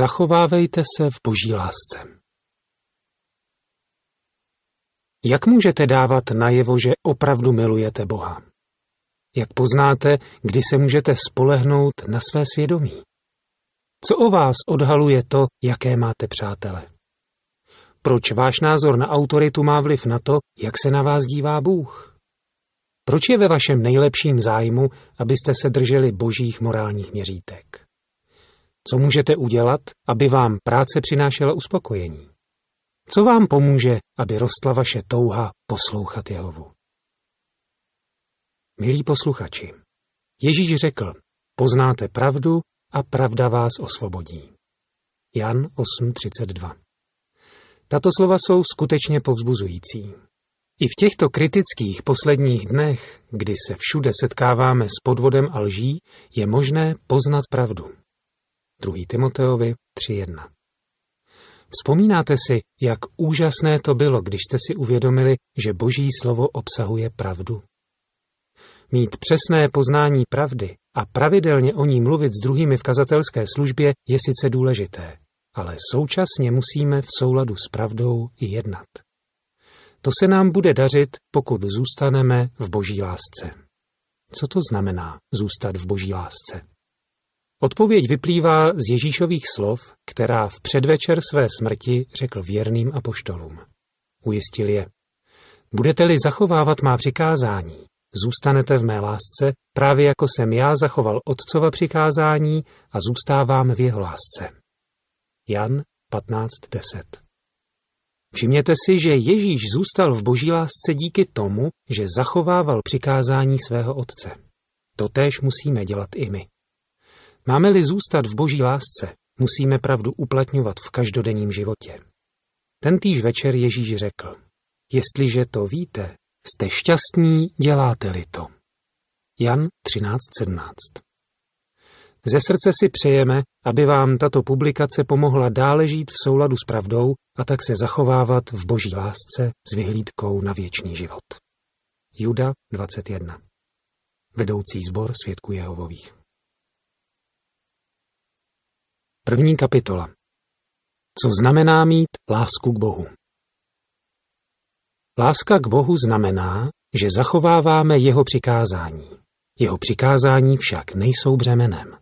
Zachovávejte se v boží lásce. Jak můžete dávat najevo, že opravdu milujete Boha? Jak poznáte, kdy se můžete spolehnout na své svědomí? Co o vás odhaluje to, jaké máte přátele? Proč váš názor na autoritu má vliv na to, jak se na vás dívá Bůh? Proč je ve vašem nejlepším zájmu, abyste se drželi božích morálních měřítek? Co můžete udělat, aby vám práce přinášela uspokojení? Co vám pomůže, aby rostla vaše touha poslouchat Jehovu? Milí posluchači, Ježíš řekl, poznáte pravdu a pravda vás osvobodí. Jan 8.32 Tato slova jsou skutečně povzbuzující. I v těchto kritických posledních dnech, kdy se všude setkáváme s podvodem a lží, je možné poznat pravdu. 2. Timoteovi 3.1. Vzpomínáte si, jak úžasné to bylo, když jste si uvědomili, že Boží slovo obsahuje pravdu? Mít přesné poznání pravdy a pravidelně o ní mluvit s druhými v kazatelské službě je sice důležité, ale současně musíme v souladu s pravdou i jednat. To se nám bude dařit, pokud zůstaneme v Boží lásce. Co to znamená zůstat v Boží lásce? Odpověď vyplývá z Ježíšových slov, která v předvečer své smrti řekl věrným apoštolům. Ujistil je, budete-li zachovávat má přikázání, zůstanete v mé lásce, právě jako jsem já zachoval otcova přikázání a zůstávám v jeho lásce. Jan 15.10 Všimněte si, že Ježíš zůstal v boží lásce díky tomu, že zachovával přikázání svého otce. Totéž musíme dělat i my. Máme-li zůstat v boží lásce, musíme pravdu uplatňovat v každodenním životě. týž večer Ježíš řekl, jestliže to víte, jste šťastní, děláte-li to. Jan 13.17 Ze srdce si přejeme, aby vám tato publikace pomohla dále žít v souladu s pravdou a tak se zachovávat v boží lásce s vyhlídkou na věčný život. Juda 21 Vedoucí sbor svědků Jehovových První kapitola. Co znamená mít lásku k Bohu? Láska k Bohu znamená, že zachováváme jeho přikázání. Jeho přikázání však nejsou břemenem.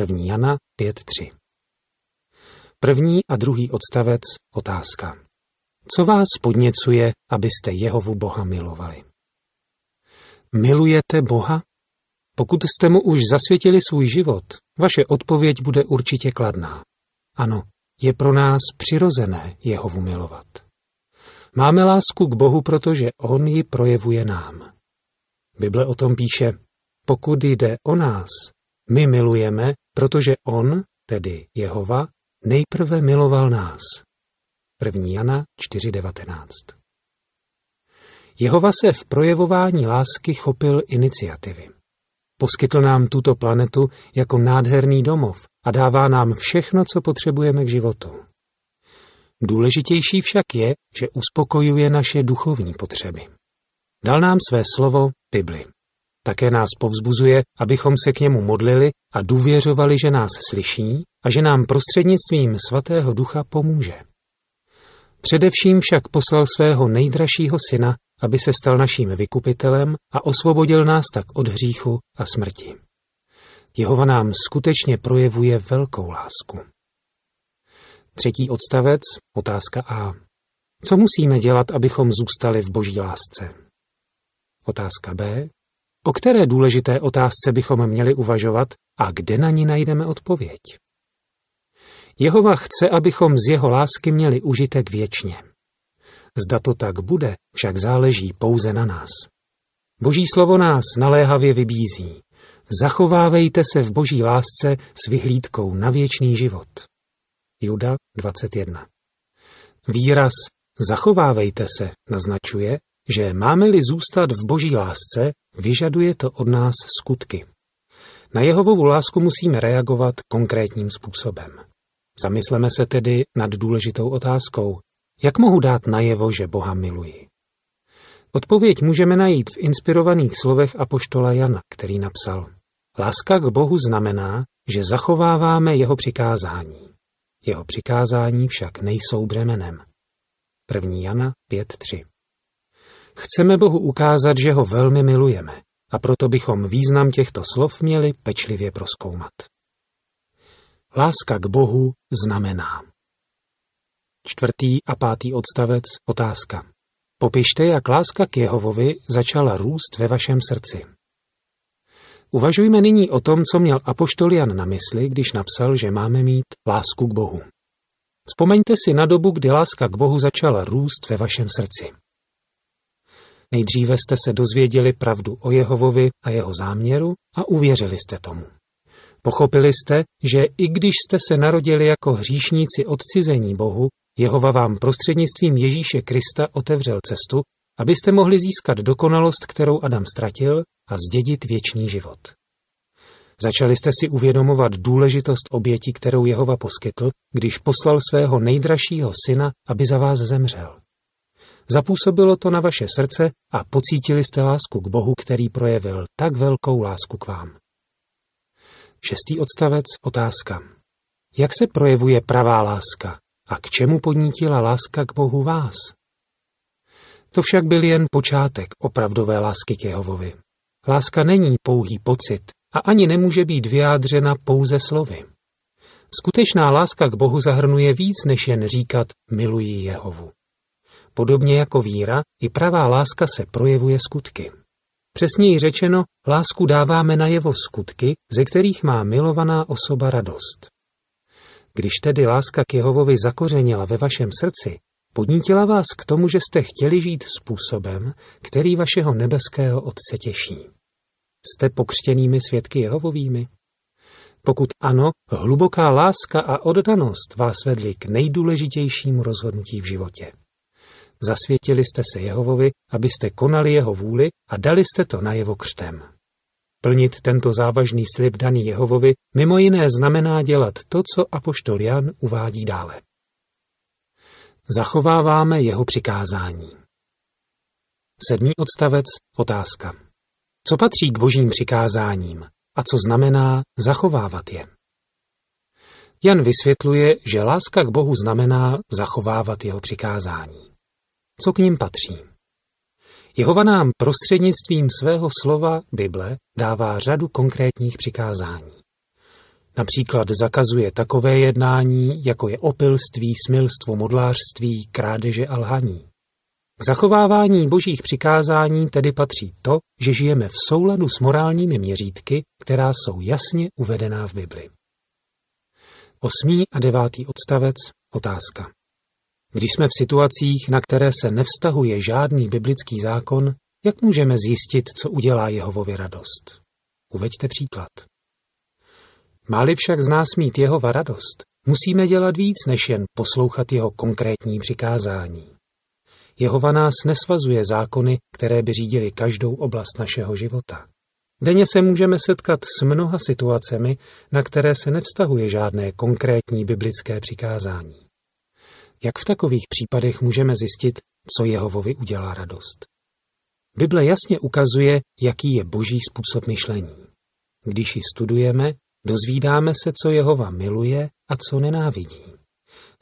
1. Jana 5.3 První a druhý odstavec otázka. Co vás podněcuje, abyste Jehovu Boha milovali? Milujete Boha? Pokud jste mu už zasvětili svůj život, vaše odpověď bude určitě kladná. Ano, je pro nás přirozené Jehovu milovat. Máme lásku k Bohu, protože On ji projevuje nám. Bible o tom píše, pokud jde o nás, my milujeme, protože On, tedy Jehova, nejprve miloval nás. 1. Jana 4.19 Jehova se v projevování lásky chopil iniciativy. Poskytl nám tuto planetu jako nádherný domov a dává nám všechno, co potřebujeme k životu. Důležitější však je, že uspokojuje naše duchovní potřeby. Dal nám své slovo Bibli. Také nás povzbuzuje, abychom se k němu modlili a důvěřovali, že nás slyší a že nám prostřednictvím Svatého Ducha pomůže. Především však poslal svého nejdražšího syna, aby se stal naším vykupitelem a osvobodil nás tak od hříchu a smrti. Jehova nám skutečně projevuje velkou lásku. Třetí odstavec, otázka A. Co musíme dělat, abychom zůstali v boží lásce? Otázka B. O které důležité otázce bychom měli uvažovat a kde na ní najdeme odpověď? Jehova chce, abychom z jeho lásky měli užitek věčně. Zda to tak bude, však záleží pouze na nás. Boží slovo nás naléhavě vybízí. Zachovávejte se v boží lásce s vyhlídkou na věčný život. Juda 21 Výraz zachovávejte se naznačuje, že máme-li zůstat v boží lásce, vyžaduje to od nás skutky. Na Jehovovu lásku musíme reagovat konkrétním způsobem. Zamysleme se tedy nad důležitou otázkou, jak mohu dát najevo, že Boha miluji? Odpověď můžeme najít v inspirovaných slovech apoštola Jana, který napsal Láska k Bohu znamená, že zachováváme jeho přikázání. Jeho přikázání však nejsou břemenem. 1. Jana 5.3 Chceme Bohu ukázat, že ho velmi milujeme a proto bychom význam těchto slov měli pečlivě proskoumat. Láska k Bohu znamená. Čtvrtý a pátý odstavec, otázka. Popište, jak láska k Jehovovi začala růst ve vašem srdci. Uvažujme nyní o tom, co měl Apoštol Jan na mysli, když napsal, že máme mít lásku k Bohu. Vzpomeňte si na dobu, kdy láska k Bohu začala růst ve vašem srdci. Nejdříve jste se dozvěděli pravdu o Jehovovi a jeho záměru a uvěřili jste tomu. Pochopili jste, že i když jste se narodili jako hříšníci odcizení Bohu, Jehova vám prostřednictvím Ježíše Krista otevřel cestu, abyste mohli získat dokonalost, kterou Adam ztratil, a zdědit věčný život. Začali jste si uvědomovat důležitost oběti, kterou Jehova poskytl, když poslal svého nejdražšího syna, aby za vás zemřel. Zapůsobilo to na vaše srdce a pocítili jste lásku k Bohu, který projevil tak velkou lásku k vám. Šestý odstavec, otázka. Jak se projevuje pravá láska? a k čemu podnítila láska k Bohu vás. To však byl jen počátek opravdové lásky k Jehovovi. Láska není pouhý pocit a ani nemůže být vyjádřena pouze slovy. Skutečná láska k Bohu zahrnuje víc, než jen říkat miluji Jehovu. Podobně jako víra, i pravá láska se projevuje skutky. Přesněji řečeno, lásku dáváme na jeho skutky, ze kterých má milovaná osoba radost. Když tedy láska k Jehovovi zakořenila ve vašem srdci, podnítila vás k tomu, že jste chtěli žít způsobem, který vašeho nebeského Otce těší. Jste pokřtěnými svědky Jehovovými? Pokud ano, hluboká láska a oddanost vás vedly k nejdůležitějšímu rozhodnutí v životě. Zasvětili jste se Jehovovi, abyste konali jeho vůli a dali jste to na Jeho křtem. Plnit tento závažný slib daný Jehovovi mimo jiné znamená dělat to, co apoštol Jan uvádí dále. Zachováváme jeho přikázání. Sedmý odstavec, otázka. Co patří k božím přikázáním a co znamená zachovávat je? Jan vysvětluje, že láska k Bohu znamená zachovávat jeho přikázání. Co k ním patří? Jehova nám prostřednictvím svého slova Bible dává řadu konkrétních přikázání. Například zakazuje takové jednání, jako je opilství, smilstvo, modlářství, krádeže a lhaní. K zachovávání božích přikázání tedy patří to, že žijeme v souladu s morálními měřítky, která jsou jasně uvedená v Bibli. Osmý a devátý odstavec Otázka. Když jsme v situacích, na které se nevztahuje žádný biblický zákon, jak můžeme zjistit, co udělá Jehovovi radost? Uveďte příklad. Máli však z nás mít Jehova radost, musíme dělat víc, než jen poslouchat jeho konkrétní přikázání. Jehova nás nesvazuje zákony, které by řídily každou oblast našeho života. Denně se můžeme setkat s mnoha situacemi, na které se nevztahuje žádné konkrétní biblické přikázání. Jak v takových případech můžeme zjistit, co Jehovovi udělá radost? Bible jasně ukazuje, jaký je boží způsob myšlení. Když ji studujeme, dozvídáme se, co Jehova miluje a co nenávidí.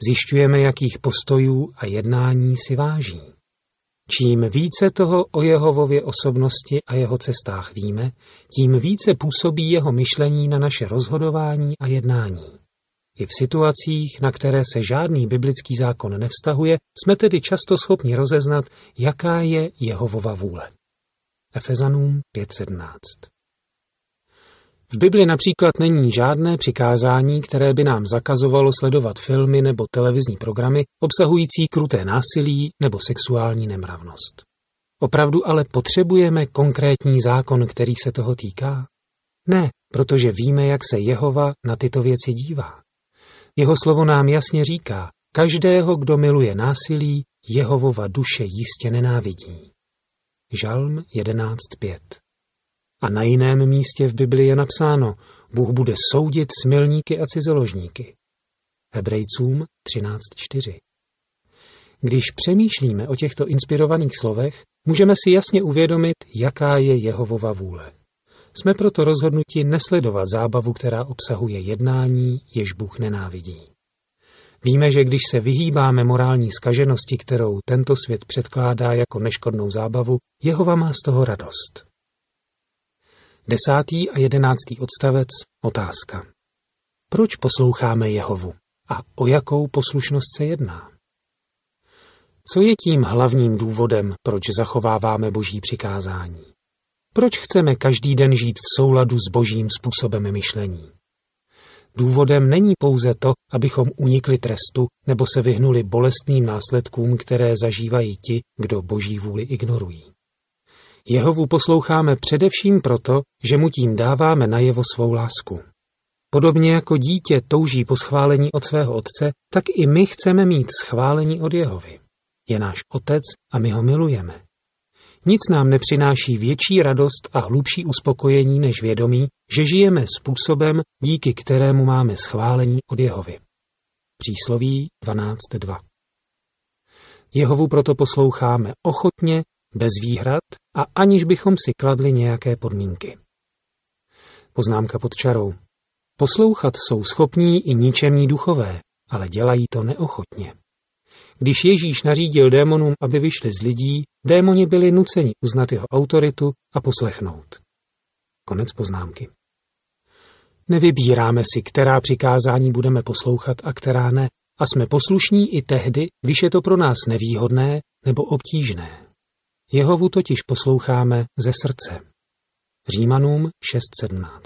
Zjišťujeme, jakých postojů a jednání si váží. Čím více toho o Jehovově osobnosti a jeho cestách víme, tím více působí jeho myšlení na naše rozhodování a jednání. I v situacích, na které se žádný biblický zákon nevztahuje, jsme tedy často schopni rozeznat, jaká je Jehovova vůle. Efezanům 5.17 v Bibli například není žádné přikázání, které by nám zakazovalo sledovat filmy nebo televizní programy obsahující kruté násilí nebo sexuální nemravnost. Opravdu ale potřebujeme konkrétní zákon, který se toho týká? Ne, protože víme, jak se Jehova na tyto věci dívá. Jeho slovo nám jasně říká, každého, kdo miluje násilí, Jehovova duše jistě nenávidí. Žalm 11.5 A na jiném místě v Biblii je napsáno, Bůh bude soudit smilníky a cizoložníky. Hebrejcům 13.4 Když přemýšlíme o těchto inspirovaných slovech, můžeme si jasně uvědomit, jaká je Jehovova vůle. Jsme proto rozhodnuti nesledovat zábavu, která obsahuje jednání, jež Bůh nenávidí. Víme, že když se vyhýbáme morální skaženosti, kterou tento svět předkládá jako neškodnou zábavu, Jehova má z toho radost. Desátý a jedenáctý odstavec Otázka. Proč posloucháme Jehovu a o jakou poslušnost se jedná? Co je tím hlavním důvodem, proč zachováváme boží přikázání? Proč chceme každý den žít v souladu s božím způsobem myšlení? Důvodem není pouze to, abychom unikli trestu nebo se vyhnuli bolestným následkům, které zažívají ti, kdo boží vůli ignorují. Jehovu posloucháme především proto, že mu tím dáváme najevo svou lásku. Podobně jako dítě touží po schválení od svého otce, tak i my chceme mít schválení od Jehovy. Je náš otec a my ho milujeme. Nic nám nepřináší větší radost a hlubší uspokojení než vědomí, že žijeme způsobem, díky kterému máme schválení od Jehovy. Přísloví 12.2 Jehovu proto posloucháme ochotně, bez výhrad a aniž bychom si kladli nějaké podmínky. Poznámka pod čarou. Poslouchat jsou schopní i ničemní duchové, ale dělají to neochotně. Když Ježíš nařídil démonům, aby vyšli z lidí, démoni byli nuceni uznat jeho autoritu a poslechnout. Konec poznámky. Nevybíráme si, která přikázání budeme poslouchat a která ne, a jsme poslušní i tehdy, když je to pro nás nevýhodné nebo obtížné. Jehovu totiž posloucháme ze srdce. Římanům 6.17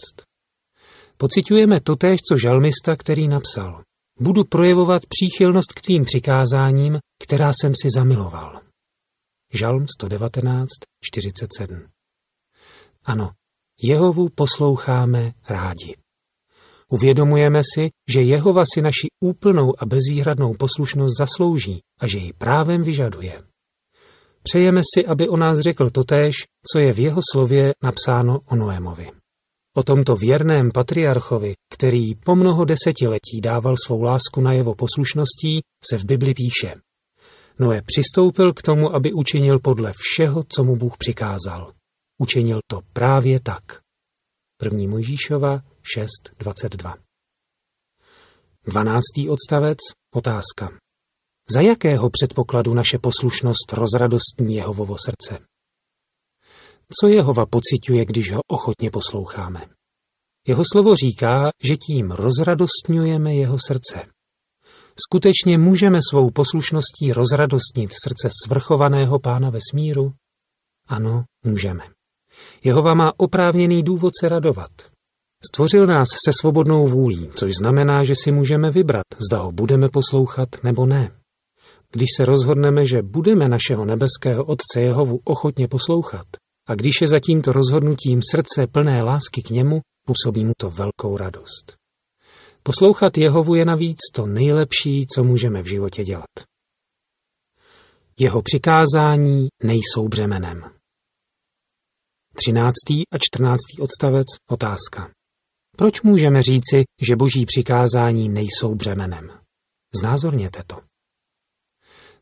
Pocitujeme totéž, co žalmista, který napsal budu projevovat příchylnost k tvým přikázáním, která jsem si zamiloval. Žalm 119, 47 Ano, Jehovu posloucháme rádi. Uvědomujeme si, že Jehova si naši úplnou a bezvýhradnou poslušnost zaslouží a že ji právem vyžaduje. Přejeme si, aby o nás řekl totéž, co je v jeho slově napsáno o Noémovi. O tomto věrném patriarchovi, který po mnoho desetiletí dával svou lásku na jeho poslušností, se v Bibli píše. Noe přistoupil k tomu, aby učinil podle všeho, co mu Bůh přikázal. Učinil to právě tak. 1. Mojžíšova 6.22 12. odstavec Otázka. Za jakého předpokladu naše poslušnost rozradostní Jehovovo srdce? co Jehova pociťuje, když ho ochotně posloucháme. Jeho slovo říká, že tím rozradostňujeme jeho srdce. Skutečně můžeme svou poslušností rozradostnit srdce svrchovaného pána ve smíru? Ano, můžeme. Jehova má oprávněný důvod se radovat. Stvořil nás se svobodnou vůlí, což znamená, že si můžeme vybrat, zda ho budeme poslouchat nebo ne. Když se rozhodneme, že budeme našeho nebeského Otce Jehovu ochotně poslouchat, a když je za tímto rozhodnutím srdce plné lásky k němu, působí mu to velkou radost. Poslouchat Jehovu je navíc to nejlepší, co můžeme v životě dělat. Jeho přikázání nejsou břemenem. 13. a 14. odstavec otázka. Proč můžeme říci, že boží přikázání nejsou břemenem? Znázorněte to.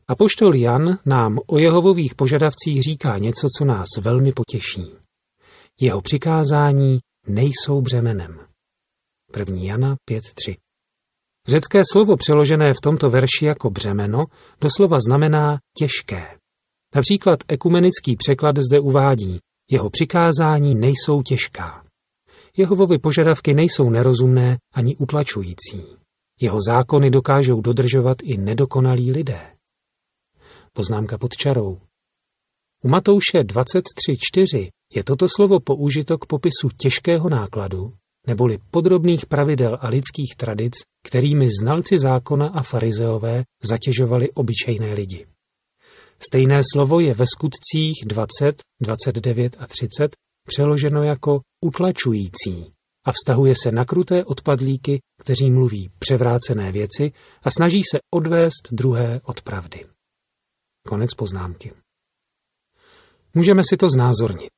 Apoštol Jan nám o Jehovových požadavcích říká něco, co nás velmi potěší. Jeho přikázání nejsou břemenem. 1. Jana 5.3 Řecké slovo přeložené v tomto verši jako břemeno doslova znamená těžké. Například ekumenický překlad zde uvádí, jeho přikázání nejsou těžká. Jehovovy požadavky nejsou nerozumné ani utlačující. Jeho zákony dokážou dodržovat i nedokonalí lidé. Poznámka pod čarou. U Matouše 23.4 je toto slovo použito k popisu těžkého nákladu, neboli podrobných pravidel a lidských tradic, kterými znalci zákona a farizeové zatěžovali obyčejné lidi. Stejné slovo je ve skutcích 20, 29 a 30 přeloženo jako utlačující a vztahuje se na kruté odpadlíky, kteří mluví převrácené věci a snaží se odvést druhé od pravdy. Konec poznámky. Můžeme si to znázornit.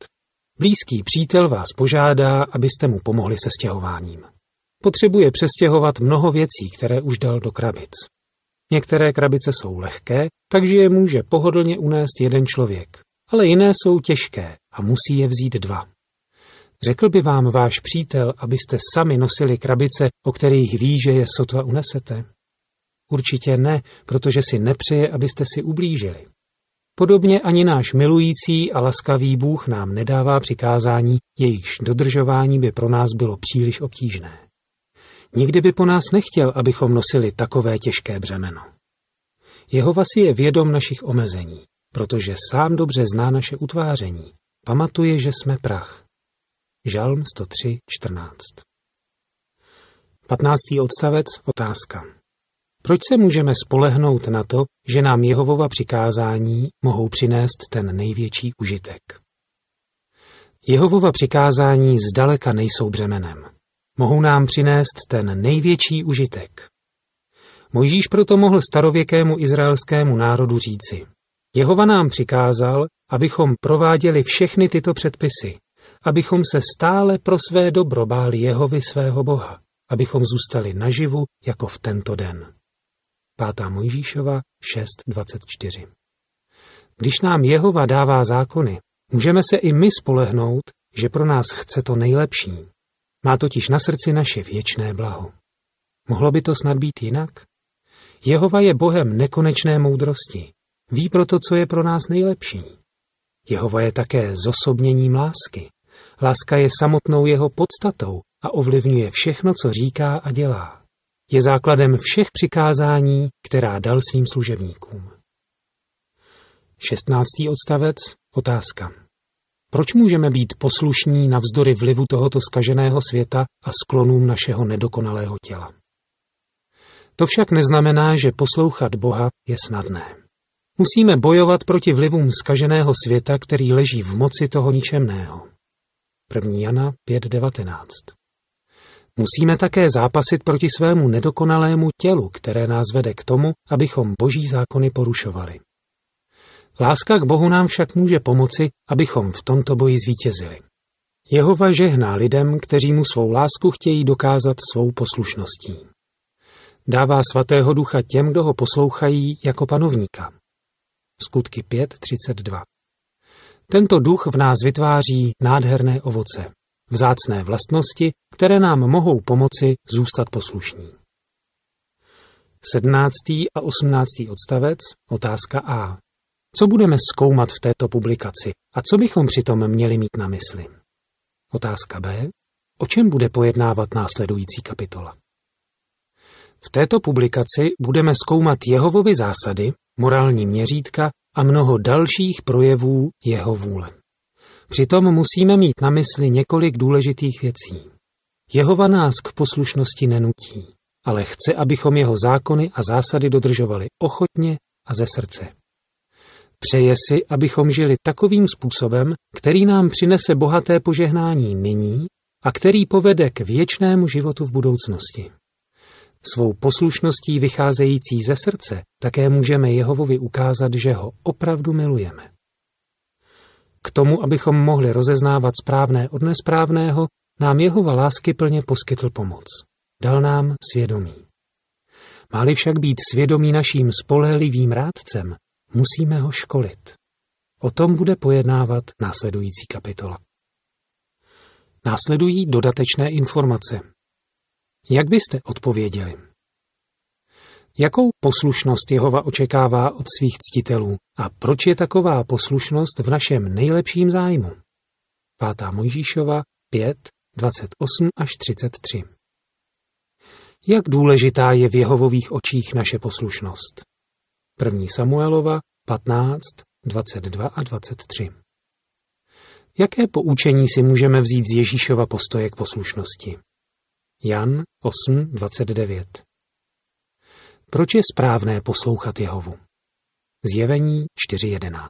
Blízký přítel vás požádá, abyste mu pomohli se stěhováním. Potřebuje přestěhovat mnoho věcí, které už dal do krabic. Některé krabice jsou lehké, takže je může pohodlně unést jeden člověk, ale jiné jsou těžké a musí je vzít dva. Řekl by vám váš přítel, abyste sami nosili krabice, o kterých ví, že je sotva unesete? Určitě ne, protože si nepřeje, abyste si ublížili. Podobně ani náš milující a laskavý Bůh nám nedává přikázání, jejichž dodržování by pro nás bylo příliš obtížné. Nikdy by po nás nechtěl, abychom nosili takové těžké břemeno. Jeho si je vědom našich omezení, protože sám dobře zná naše utváření. Pamatuje, že jsme prach. Žalm 103.14 15. odstavec Otázka proč se můžeme spolehnout na to, že nám Jehovova přikázání mohou přinést ten největší užitek? Jehovova přikázání zdaleka nejsou břemenem. Mohou nám přinést ten největší užitek. Mojžíš proto mohl starověkému izraelskému národu říci. Jehova nám přikázal, abychom prováděli všechny tyto předpisy, abychom se stále pro své dobro báli Jehovy svého Boha, abychom zůstali naživu jako v tento den. 5. Mojžíšova 6.24. Když nám Jehova dává zákony, můžeme se i my spolehnout, že pro nás chce to nejlepší. Má totiž na srdci naše věčné blaho. Mohlo by to snad být jinak? Jehova je Bohem nekonečné moudrosti. Ví proto, co je pro nás nejlepší. Jehova je také zosobněním lásky. Láska je samotnou jeho podstatou a ovlivňuje všechno, co říká a dělá je základem všech přikázání, která dal svým služebníkům. 16. odstavec. Otázka. Proč můžeme být poslušní navzdory vlivu tohoto skaženého světa a sklonům našeho nedokonalého těla? To však neznamená, že poslouchat Boha je snadné. Musíme bojovat proti vlivům skaženého světa, který leží v moci toho ničemného. 1. Jana 5.19 Musíme také zápasit proti svému nedokonalému tělu, které nás vede k tomu, abychom boží zákony porušovali. Láska k Bohu nám však může pomoci, abychom v tomto boji zvítězili. Jehova žehná lidem, kteří mu svou lásku chtějí dokázat svou poslušností. Dává svatého ducha těm, kdo ho poslouchají jako panovníka. Skutky 5.32 Tento duch v nás vytváří nádherné ovoce vzácné vlastnosti, které nám mohou pomoci zůstat poslušní. 17. a 18. odstavec, otázka A. Co budeme zkoumat v této publikaci a co bychom přitom měli mít na mysli? Otázka B. O čem bude pojednávat následující kapitola? V této publikaci budeme zkoumat Jehovovy zásady, morální měřítka a mnoho dalších projevů jeho vůle. Přitom musíme mít na mysli několik důležitých věcí. Jehova nás k poslušnosti nenutí, ale chce, abychom jeho zákony a zásady dodržovali ochotně a ze srdce. Přeje si, abychom žili takovým způsobem, který nám přinese bohaté požehnání nyní a který povede k věčnému životu v budoucnosti. Svou poslušností vycházející ze srdce také můžeme Jehovovi ukázat, že ho opravdu milujeme. K tomu, abychom mohli rozeznávat správné od nesprávného, nám Jehova lásky plně poskytl pomoc. Dal nám svědomí. Máli však být svědomí naším spolehlivým rádcem, musíme ho školit. O tom bude pojednávat následující kapitola. Následují dodatečné informace. Jak byste odpověděli? Jakou poslušnost Jehova očekává od svých ctitelů a proč je taková poslušnost v našem nejlepším zájmu? 5. Mojžíšova 5, 28 až 33 Jak důležitá je v Jehovových očích naše poslušnost? 1. Samuelova 15, 22 a 23 Jaké poučení si můžeme vzít z Ježíšova postoje k poslušnosti? Jan 8, 29 proč je správné poslouchat Jehovu? Zjevení 4.11